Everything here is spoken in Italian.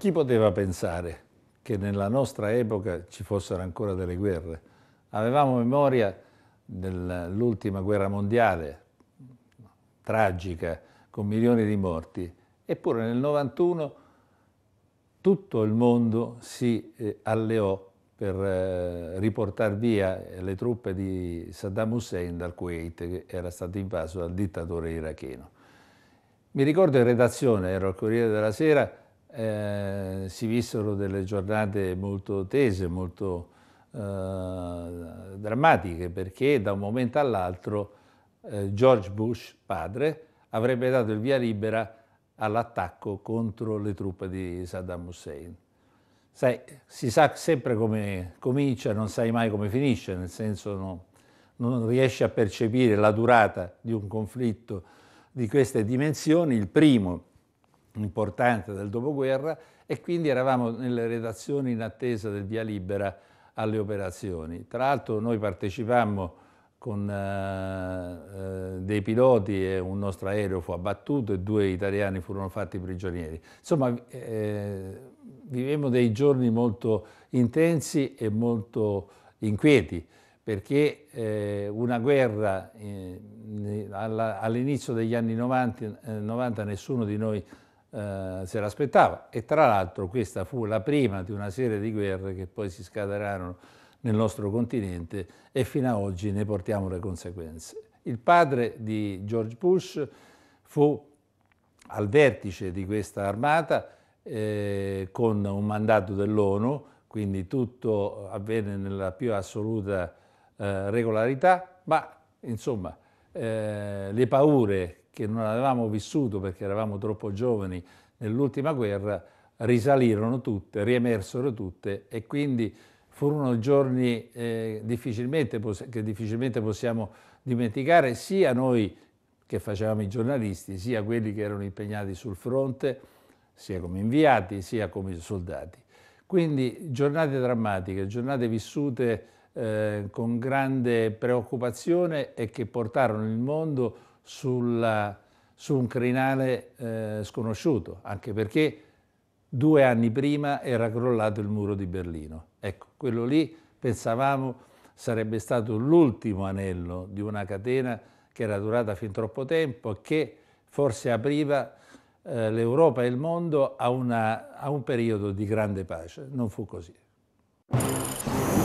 Chi poteva pensare che nella nostra epoca ci fossero ancora delle guerre? Avevamo memoria dell'ultima guerra mondiale, tragica, con milioni di morti, eppure nel 91 tutto il mondo si eh, alleò per eh, riportare via le truppe di Saddam Hussein dal Kuwait, che era stato invaso dal dittatore iracheno. Mi ricordo in redazione, ero al Corriere della Sera, eh, si vissero delle giornate molto tese, molto eh, drammatiche, perché da un momento all'altro eh, George Bush, padre, avrebbe dato il via libera all'attacco contro le truppe di Saddam Hussein. Sai, si sa sempre come comincia, non sai mai come finisce, nel senso no, non riesci a percepire la durata di un conflitto di queste dimensioni, il primo importante del dopoguerra e quindi eravamo nelle redazioni in attesa del via libera alle operazioni. Tra l'altro noi partecipammo con eh, eh, dei piloti e un nostro aereo fu abbattuto e due italiani furono fatti prigionieri. Insomma, eh, vivemmo dei giorni molto intensi e molto inquieti perché eh, una guerra eh, all'inizio degli anni 90, eh, 90, nessuno di noi eh, se l'aspettava e tra l'altro questa fu la prima di una serie di guerre che poi si scatenarono nel nostro continente e fino ad oggi ne portiamo le conseguenze. Il padre di George Bush fu al vertice di questa armata eh, con un mandato dell'ONU, quindi tutto avvenne nella più assoluta eh, regolarità, ma insomma eh, le paure che non avevamo vissuto perché eravamo troppo giovani nell'ultima guerra, risalirono tutte, riemersero tutte e quindi furono giorni eh, difficilmente che difficilmente possiamo dimenticare sia noi che facevamo i giornalisti, sia quelli che erano impegnati sul fronte, sia come inviati, sia come soldati. Quindi giornate drammatiche, giornate vissute eh, con grande preoccupazione e che portarono il mondo a sulla, su un crinale eh, sconosciuto, anche perché due anni prima era crollato il muro di Berlino. Ecco, quello lì pensavamo sarebbe stato l'ultimo anello di una catena che era durata fin troppo tempo e che forse apriva eh, l'Europa e il mondo a, una, a, un periodo di grande pace. Non fu così.